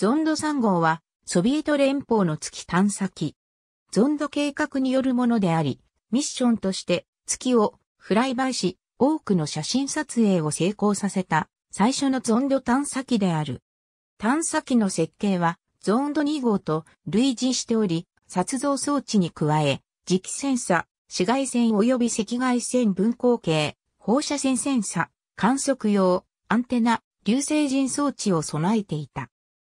ゾンド3号は、ソビエト連邦の月探査機。ゾンド計画によるものであり、ミッションとして月をフライバイし、多くの写真撮影を成功させた最初のゾンド探査機である。探査機の設計はゾンド2号と類似しており、撮像装置に加え、磁気センサ、紫外線及び赤外線分光計、放射線センサ、観測用、アンテナ、流星人装置を備えていた。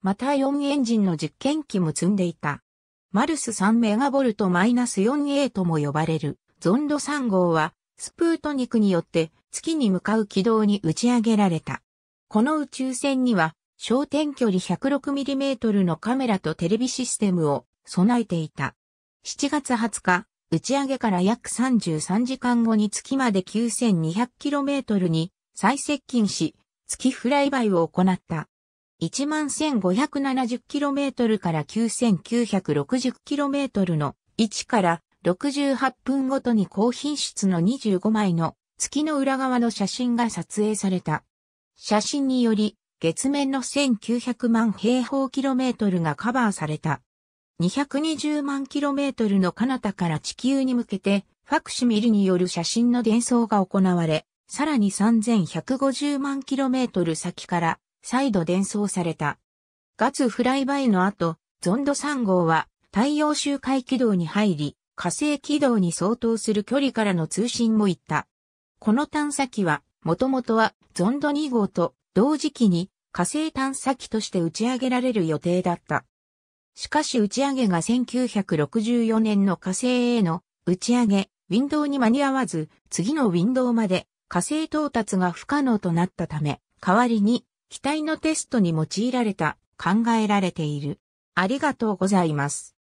また4エンジンの実験機も積んでいた。マルス3ボナス4 a とも呼ばれるゾンド3号はスプートニクによって月に向かう軌道に打ち上げられた。この宇宙船には焦点距離 106mm のカメラとテレビシステムを備えていた。7月20日、打ち上げから約33時間後に月まで 9200km に最接近し、月フライバイを行った。11,570km から 9,960km の位置から68分ごとに高品質の25枚の月の裏側の写真が撮影された。写真により月面の1900万平方キロメートルがカバーされた。220万キロメートルの彼方から地球に向けてファクシミルによる写真の伝送が行われ、さらに3150万キロメートル先から再度伝送された。月フライバイの後、ゾンド3号は太陽周回軌道に入り、火星軌道に相当する距離からの通信も行った。この探査機は、もともとはゾンド2号と同時期に火星探査機として打ち上げられる予定だった。しかし打ち上げが1964年の火星への打ち上げ、ウィンドウに間に合わず、次のウィンドウまで火星到達が不可能となったため、代わりに機体のテストに用いられた、考えられている。ありがとうございます。